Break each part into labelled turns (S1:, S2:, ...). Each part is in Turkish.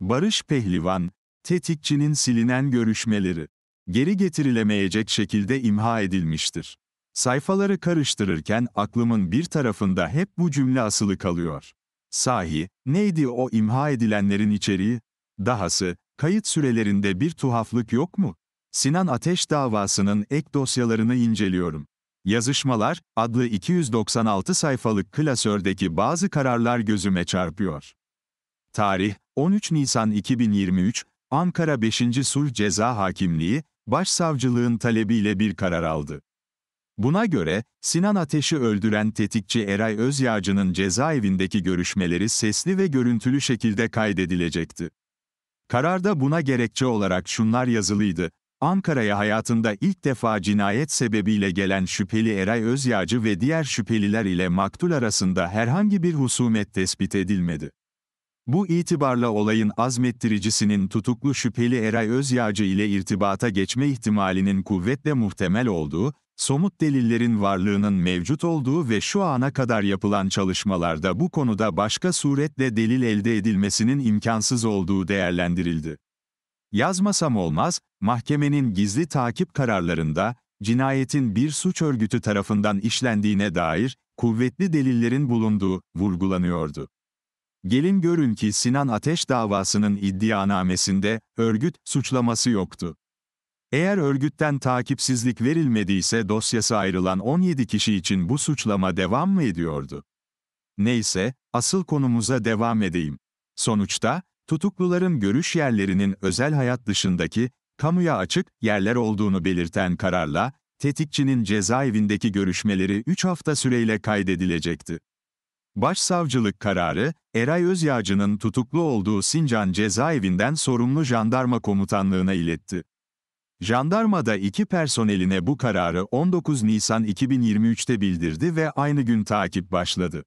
S1: Barış Pehlivan, tetikçinin silinen görüşmeleri, geri getirilemeyecek şekilde imha edilmiştir. Sayfaları karıştırırken aklımın bir tarafında hep bu cümle asılı kalıyor. Sahi, neydi o imha edilenlerin içeriği? Dahası, kayıt sürelerinde bir tuhaflık yok mu? Sinan Ateş davasının ek dosyalarını inceliyorum. Yazışmalar, adlı 296 sayfalık klasördeki bazı kararlar gözüme çarpıyor. Tarih, 13 Nisan 2023, Ankara 5. Sulh Ceza Hakimliği, Başsavcılığın talebiyle bir karar aldı. Buna göre, Sinan Ateş'i öldüren tetikçi Eray Özyağcı'nın cezaevindeki görüşmeleri sesli ve görüntülü şekilde kaydedilecekti. Kararda buna gerekçe olarak şunlar yazılıydı. Ankara'ya hayatında ilk defa cinayet sebebiyle gelen şüpheli Eray Özyağcı ve diğer şüpheliler ile maktul arasında herhangi bir husumet tespit edilmedi. Bu itibarla olayın azmettiricisinin tutuklu şüpheli Eray Özyağcı ile irtibata geçme ihtimalinin kuvvetle muhtemel olduğu, somut delillerin varlığının mevcut olduğu ve şu ana kadar yapılan çalışmalarda bu konuda başka suretle delil elde edilmesinin imkansız olduğu değerlendirildi. Yazmasam olmaz, mahkemenin gizli takip kararlarında, cinayetin bir suç örgütü tarafından işlendiğine dair kuvvetli delillerin bulunduğu vurgulanıyordu. Gelin görün ki Sinan Ateş davasının iddianamesinde örgüt suçlaması yoktu. Eğer örgütten takipsizlik verilmediyse dosyası ayrılan 17 kişi için bu suçlama devam mı ediyordu? Neyse, asıl konumuza devam edeyim. Sonuçta, tutukluların görüş yerlerinin özel hayat dışındaki, kamuya açık yerler olduğunu belirten kararla, tetikçinin cezaevindeki görüşmeleri 3 hafta süreyle kaydedilecekti. Başsavcılık kararı, Eray Özyağcı'nın tutuklu olduğu Sincan cezaevinden sorumlu jandarma komutanlığına iletti. Jandarma da iki personeline bu kararı 19 Nisan 2023'te bildirdi ve aynı gün takip başladı.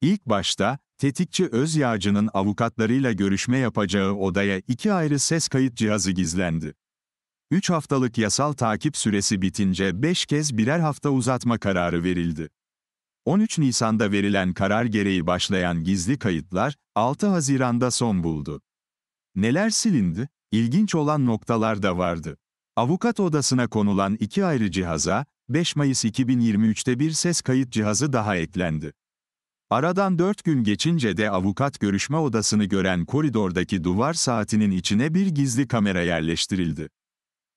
S1: İlk başta, tetikçi Özyağcı'nın avukatlarıyla görüşme yapacağı odaya iki ayrı ses kayıt cihazı gizlendi. 3 haftalık yasal takip süresi bitince 5 kez birer hafta uzatma kararı verildi. 13 Nisan'da verilen karar gereği başlayan gizli kayıtlar, 6 Haziran'da son buldu. Neler silindi? İlginç olan noktalar da vardı. Avukat odasına konulan iki ayrı cihaza, 5 Mayıs 2023'te bir ses kayıt cihazı daha eklendi. Aradan 4 gün geçince de avukat görüşme odasını gören koridordaki duvar saatinin içine bir gizli kamera yerleştirildi.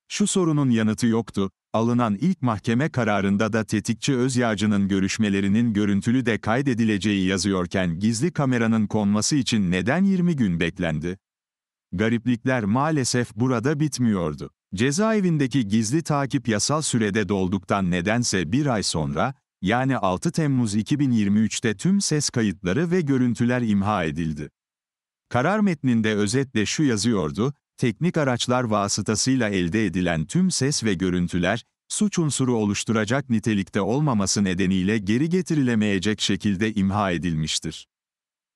S1: Şu sorunun yanıtı yoktu, Alınan ilk mahkeme kararında da tetikçi Özyağcı'nın görüşmelerinin görüntülü de kaydedileceği yazıyorken gizli kameranın konması için neden 20 gün beklendi? Gariplikler maalesef burada bitmiyordu. Cezaevindeki gizli takip yasal sürede dolduktan nedense bir ay sonra, yani 6 Temmuz 2023'te tüm ses kayıtları ve görüntüler imha edildi. Karar metninde özetle şu yazıyordu, teknik araçlar vasıtasıyla elde edilen tüm ses ve görüntüler, suç unsuru oluşturacak nitelikte olmaması nedeniyle geri getirilemeyecek şekilde imha edilmiştir.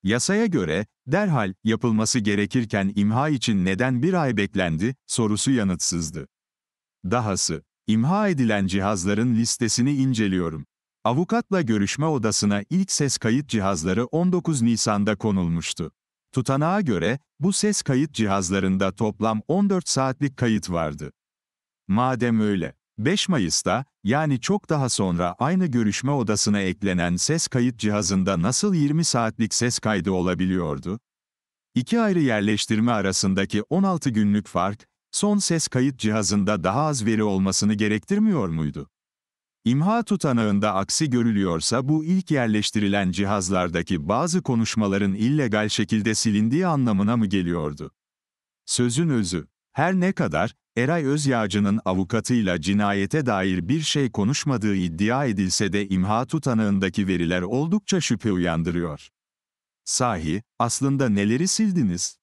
S1: Yasaya göre, derhal yapılması gerekirken imha için neden bir ay beklendi, sorusu yanıtsızdı. Dahası, imha edilen cihazların listesini inceliyorum. Avukatla görüşme odasına ilk ses kayıt cihazları 19 Nisan'da konulmuştu. Tutanağa göre, bu ses kayıt cihazlarında toplam 14 saatlik kayıt vardı. Madem öyle, 5 Mayıs'ta, yani çok daha sonra aynı görüşme odasına eklenen ses kayıt cihazında nasıl 20 saatlik ses kaydı olabiliyordu? İki ayrı yerleştirme arasındaki 16 günlük fark, son ses kayıt cihazında daha az veri olmasını gerektirmiyor muydu? İmha tutanağında aksi görülüyorsa bu ilk yerleştirilen cihazlardaki bazı konuşmaların illegal şekilde silindiği anlamına mı geliyordu? Sözün özü, her ne kadar Eray Özyağcı'nın avukatıyla cinayete dair bir şey konuşmadığı iddia edilse de imha tutanağındaki veriler oldukça şüphe uyandırıyor. Sahi, aslında neleri sildiniz?